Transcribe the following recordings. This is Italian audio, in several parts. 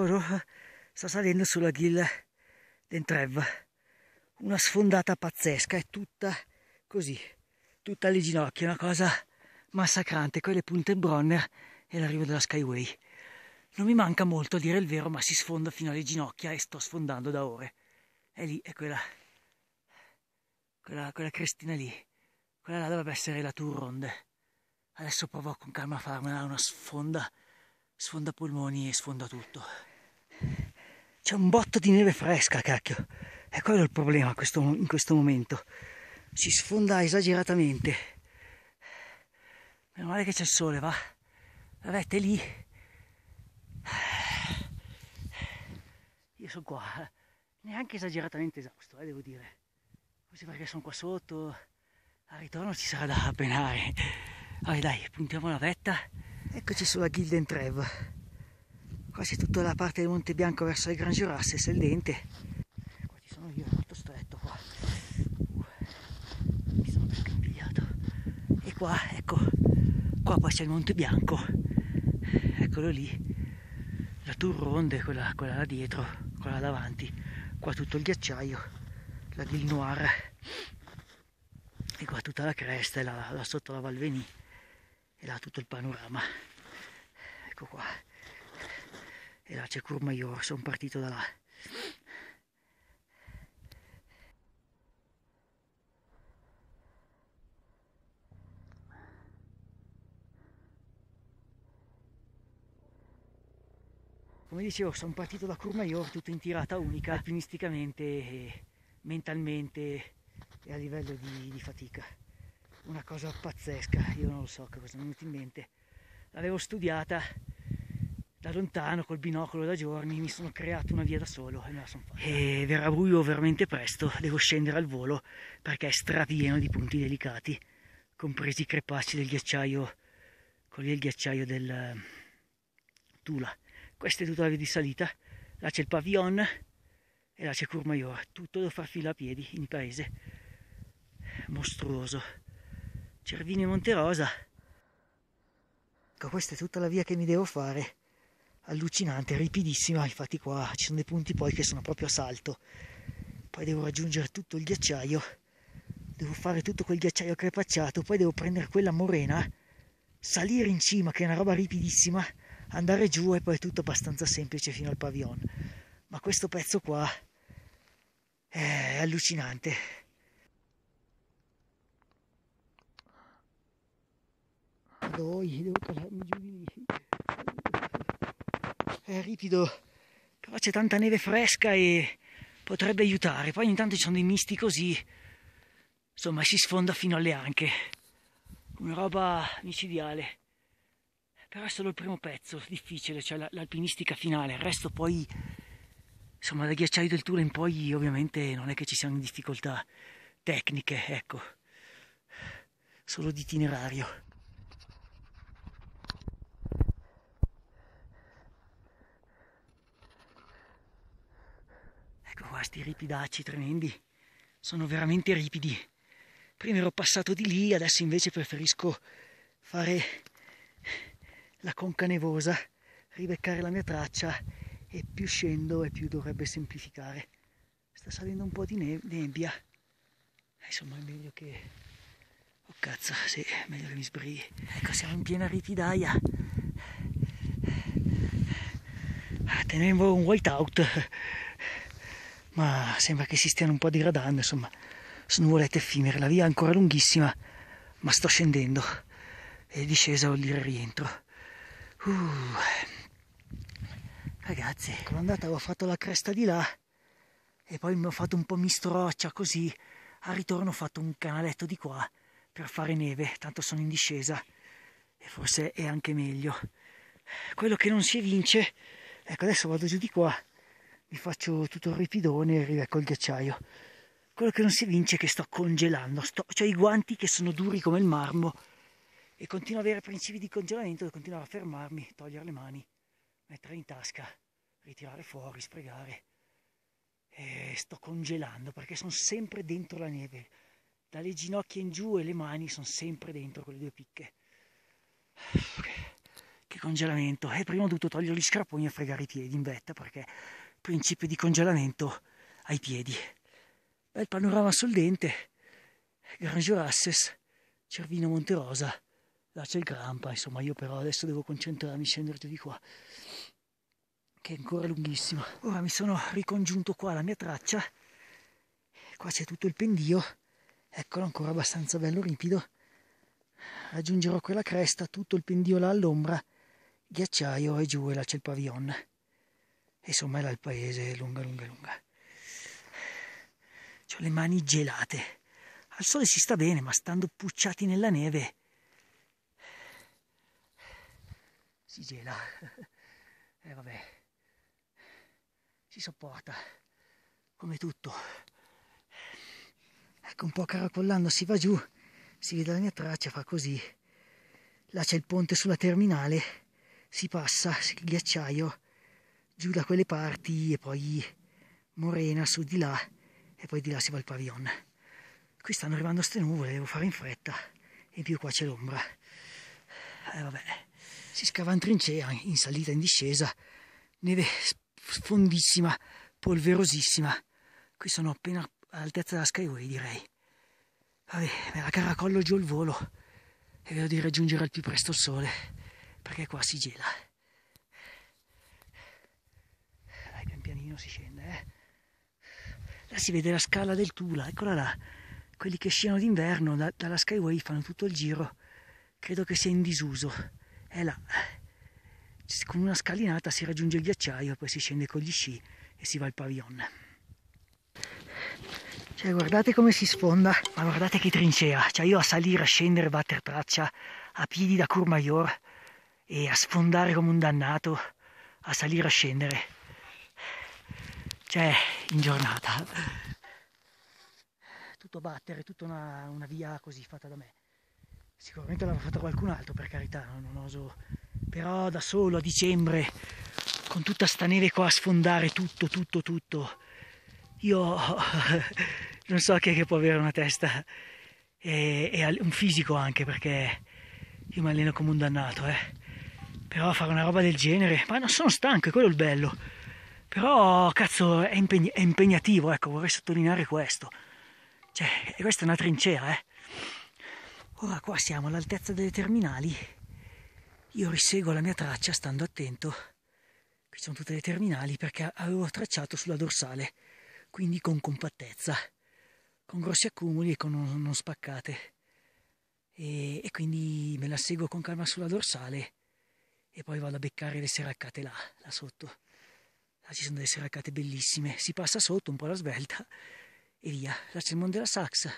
Toro sta salendo sulla ghilla d'Entrev. Una sfondata pazzesca, è tutta così, tutta alle ginocchia, una cosa massacrante, Quelle punte in Bronner e l'arrivo della Skyway. Non mi manca molto a dire il vero, ma si sfonda fino alle ginocchia e sto sfondando da ore. E lì è quella, quella, quella crestina lì, quella là dovrebbe essere la Tour Ronde. Adesso provo con calma a farmela una sfonda, sfonda polmoni e sfonda tutto c'è un botto di neve fresca, cacchio. È quello il problema questo, in questo momento. Si sfonda esageratamente. Meno male che c'è il sole, va. La vette lì. Io sono qua, neanche esageratamente esausto, eh, devo dire. Forse perché sono qua sotto, al ritorno ci sarà da penare. Vai dai, puntiamo la vetta. Eccoci sulla Gilden Trev quasi tutta la parte del Monte Bianco verso il Gran Jurasse, se il Qua ci sono io, molto stretto qua. Uh, mi sono scambiato. E qua, ecco, qua poi c'è il Monte Bianco. Eccolo lì. La Tour Ronde, quella, quella là dietro, quella là davanti. Qua tutto il ghiacciaio, la Ville Noire. E qua tutta la cresta, e là, là sotto la Valvenie. E là tutto il panorama. Ecco qua e là c'è Courmayeur, sono partito da là. Come dicevo, sono partito da Courmayeur tutto in tirata unica, alpinisticamente, eh. mentalmente e a livello di, di fatica. Una cosa pazzesca, io non lo so che cosa mi è venuto in mente. L'avevo studiata da lontano col binocolo da giorni mi sono creato una via da solo e me la sono fatta. E verrà buio veramente presto, devo scendere al volo perché è strapieno di punti delicati, compresi i crepacci del ghiacciaio, quelli del ghiacciaio del eh, Tula. Questa è tutta la via di salita, là c'è il pavillon e là c'è Courmayeur, tutto da far fila a piedi in paese, mostruoso. Cervini e Monterosa. Ecco, questa è tutta la via che mi devo fare allucinante, ripidissima, infatti qua ci sono dei punti poi che sono proprio a salto. Poi devo raggiungere tutto il ghiacciaio, devo fare tutto quel ghiacciaio crepacciato, poi devo prendere quella morena, salire in cima che è una roba ripidissima, andare giù e poi è tutto abbastanza semplice fino al pavillon. Ma questo pezzo qua è allucinante. Doi, devo calarmi giù di lì è ripido, però c'è tanta neve fresca e potrebbe aiutare. Poi ogni tanto ci sono dei misti così, insomma si sfonda fino alle anche. Una roba micidiale. Però è solo il primo pezzo, difficile, cioè l'alpinistica finale, il resto poi, insomma, da ghiacciaio del tour in poi ovviamente non è che ci siano difficoltà tecniche, ecco, solo di itinerario. qua sti ripidacci tremendi, sono veramente ripidi. Prima ero passato di lì, adesso invece preferisco fare la conca nevosa, ribeccare la mia traccia e più scendo e più dovrebbe semplificare. Sta salendo un po' di nebbia, eh, insomma è meglio che... Oh cazzo, sì, è meglio che mi sbrighi. Ecco, siamo in piena ripidaia. Ah, tenevo un white out ma sembra che si stiano un po' diradando, insomma, sono nuvolette effimere, la via è ancora lunghissima, ma sto scendendo e discesa vuol dire rientro. Uh. Ragazzi, con andata, avevo fatto la cresta di là e poi mi ho fatto un po' misto roccia così, al ritorno ho fatto un canaletto di qua per fare neve, tanto sono in discesa e forse è anche meglio. Quello che non si vince, ecco adesso vado giù di qua mi faccio tutto il ripidone e rivecco il ghiacciaio. Quello che non si vince è che sto congelando, sto, ho i guanti che sono duri come il marmo e continuo ad avere principi di congelamento e continuo a fermarmi, togliere le mani, mettere in tasca, ritirare fuori, spregare. E sto congelando perché sono sempre dentro la neve, dalle ginocchia in giù e le mani sono sempre dentro quelle due picche. Che congelamento! E prima ho dovuto togliere gli scarponi e fregare i piedi in vetta perché principio di congelamento ai piedi. Bel panorama sul dente, Gran Jurasses, Cervino Monterosa, là c'è il Grampa, insomma io però adesso devo concentrarmi, scendere giù di qua, che è ancora lunghissimo. Ora mi sono ricongiunto qua la mia traccia, qua c'è tutto il pendio, eccolo ancora abbastanza bello ripido, raggiungerò quella cresta, tutto il pendio là all'ombra, ghiacciaio e giù e là c'è il pavillon insomma là il paese è lunga, lunga, lunga. Ho le mani gelate. Al sole si sta bene, ma stando pucciati nella neve si gela. E eh, vabbè, si sopporta come tutto. Ecco, un po' caracollando si va giù, si vede la mia traccia, fa così. Là c'è il ponte sulla terminale, si passa, il ghiacciaio giù da quelle parti e poi Morena su di là e poi di là si va il pavillon. Qui stanno arrivando ste nuvole, devo fare in fretta e più qua c'è l'ombra. E eh, vabbè, si scava in trincea, in salita, in discesa, neve fondissima, polverosissima. Qui sono appena all'altezza della Skyway direi. Vabbè, me la caracollo giù il volo e vedo di raggiungere al più presto il sole perché qua si gela. pianino si scende, eh. Là si vede la scala del Tula, eccola là. Quelli che sciano d'inverno da, dalla Skyway fanno tutto il giro. Credo che sia in disuso. È là. Con una scalinata si raggiunge il ghiacciaio, poi si scende con gli sci e si va al pavillon. Cioè, guardate come si sfonda, ma guardate che trincea. Cioè, io a salire, a scendere, batter traccia, a piedi da Courmayeur e a sfondare come un dannato, a salire, a scendere cioè in giornata. Tutto battere, tutta una, una via così fatta da me. Sicuramente l'avrà fatta qualcun altro, per carità, non oso. Però da solo a dicembre, con tutta sta neve qua a sfondare tutto, tutto, tutto, io non so che, che può avere una testa e, e, un fisico anche, perché io mi alleno come un dannato, eh. Però fare una roba del genere, ma non sono stanco, è quello il bello però, cazzo, è, impeg- è impegnativo, ecco, vorrei sottolineare questo. Cioè, questa è una trincea, eh. Ora qua siamo all'altezza delle terminali. Io riseguo la mia traccia stando attento. Qui sono tutte le terminali perché avevo tracciato sulla dorsale, quindi con compattezza, con grossi accumuli e con non, non spaccate. E, e, quindi me la seguo con calma sulla dorsale e poi vado a beccare le seraccate là, là sotto. Ah, ci sono delle seracate bellissime. Si passa sotto un po' alla svelta e via. Là c'è il Monte della Saxa.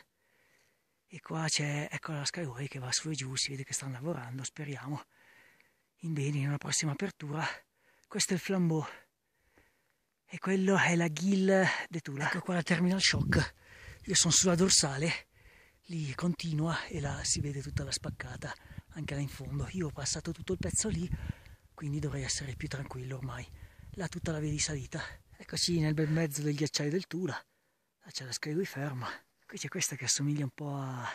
E qua c'è, ecco la Skyway che va su e giù, si vede che stanno lavorando, speriamo. In bene, in una prossima apertura. Questo è il Flambeau. E quello è la Gill de Tula. Ecco qua la Terminal Shock. Io sono sulla dorsale, lì continua e là si vede tutta la spaccata, anche là in fondo. Io ho passato tutto il pezzo lì, quindi dovrei essere più tranquillo ormai là tutta la via di salita. Eccoci nel bel mezzo del ghiacciaio del Tula, là c'è la Skyway ferma. Qui c'è questa che assomiglia un po' a,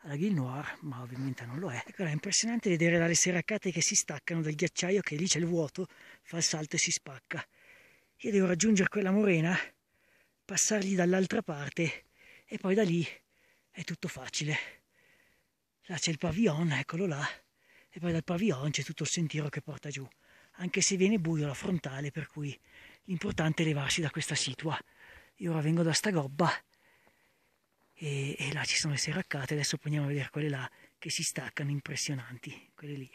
alla Guille Noir, ma ovviamente non lo è. Ecco, è impressionante vedere là le serracate che si staccano dal ghiacciaio, che lì c'è il vuoto, fa il salto e si spacca. Io devo raggiungere quella morena, passargli dall'altra parte e poi da lì è tutto facile. Là c'è il pavillon, eccolo là, e poi dal pavillon c'è tutto il sentiero che porta giù anche se viene buio la frontale, per cui l'importante è levarsi da questa situa. Io ora vengo da sta gobba e, e là ci sono le serraccate, adesso poi andiamo a vedere quelle là che si staccano, impressionanti, quelle lì.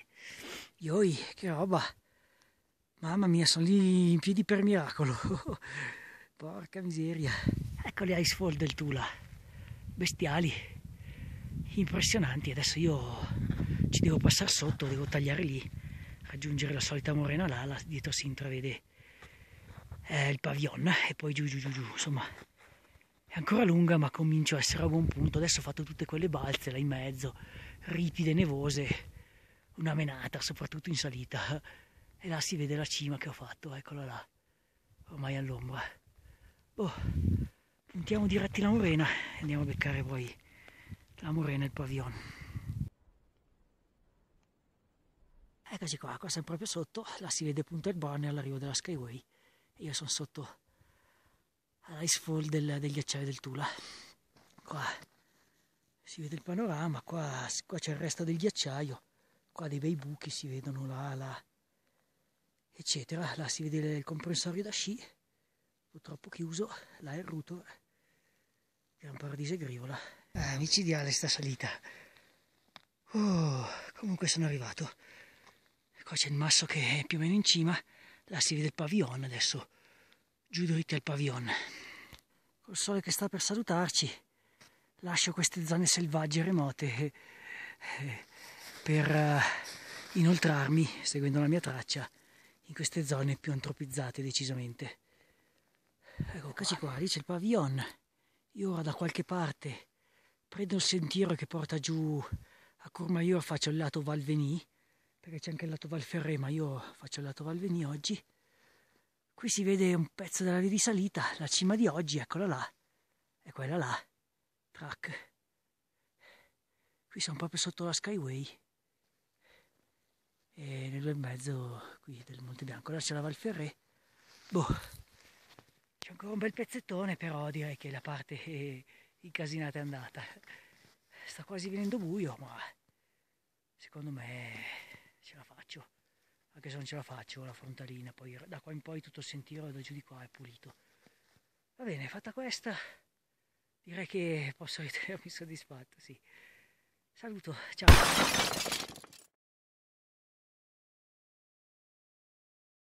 Ioi, che roba! Mamma mia, sono lì in piedi per miracolo. Porca miseria. Ecco le ice fall del Tula. Bestiali. Impressionanti. Adesso io ci devo passare sotto, devo tagliare lì raggiungere la solita morena là, là dietro si intravede eh, il pavion e poi giù giù giù giù, insomma è ancora lunga ma comincio a essere a buon punto, adesso ho fatto tutte quelle balze là in mezzo, ripide, nevose, una menata soprattutto in salita e là si vede la cima che ho fatto, eccola là, ormai all'ombra. Boh, puntiamo diretti la morena e andiamo a beccare poi la morena e il pavion Eccoci qua, qua siamo proprio sotto, la si vede punto Airborne all'arrivo della Skyway. Io sono sotto fall del, degli acciai del Tula. Qua si vede il panorama, qua, qua c'è il resto del ghiacciaio, qua dei bei buchi si vedono là, là, eccetera. Là si vede il comprensorio da sci, purtroppo chiuso, là il ruto, gran paradiso e grivola. Ah, eh, micidiale sta salita. Oh, comunque sono arrivato. Qua c'è il masso che è più o meno in cima, là si vede il pavillon adesso, giù dritti al pavillon. Col sole che sta per salutarci, lascio queste zone selvagge remote eh, eh, per eh, inoltrarmi, seguendo la mia traccia, in queste zone più antropizzate decisamente. Ecco, eccoci qua, lì c'è il pavillon. Io ora da qualche parte prendo il sentiero che porta giù a Courmayeur, faccio il lato Valvenie perché c'è anche il lato Val Valferré, ma io faccio il lato Val Valveni oggi. Qui si vede un pezzo della via di salita, la cima di oggi, eccola là, è quella là, track. Qui siamo proprio sotto la Skyway e nel mezzo qui del Monte Bianco, là c'è la Val Valferré. Boh, c'è ancora un bel pezzettone, però direi che la parte eh, incasinata è andata. Sta quasi venendo buio, ma secondo me ce la faccio, anche se non ce la faccio la frontalina, poi da qua in poi tutto il sentiero da giù di qua è pulito. Va bene, fatta questa, direi che posso ritenermi soddisfatto, sì. Saluto, ciao!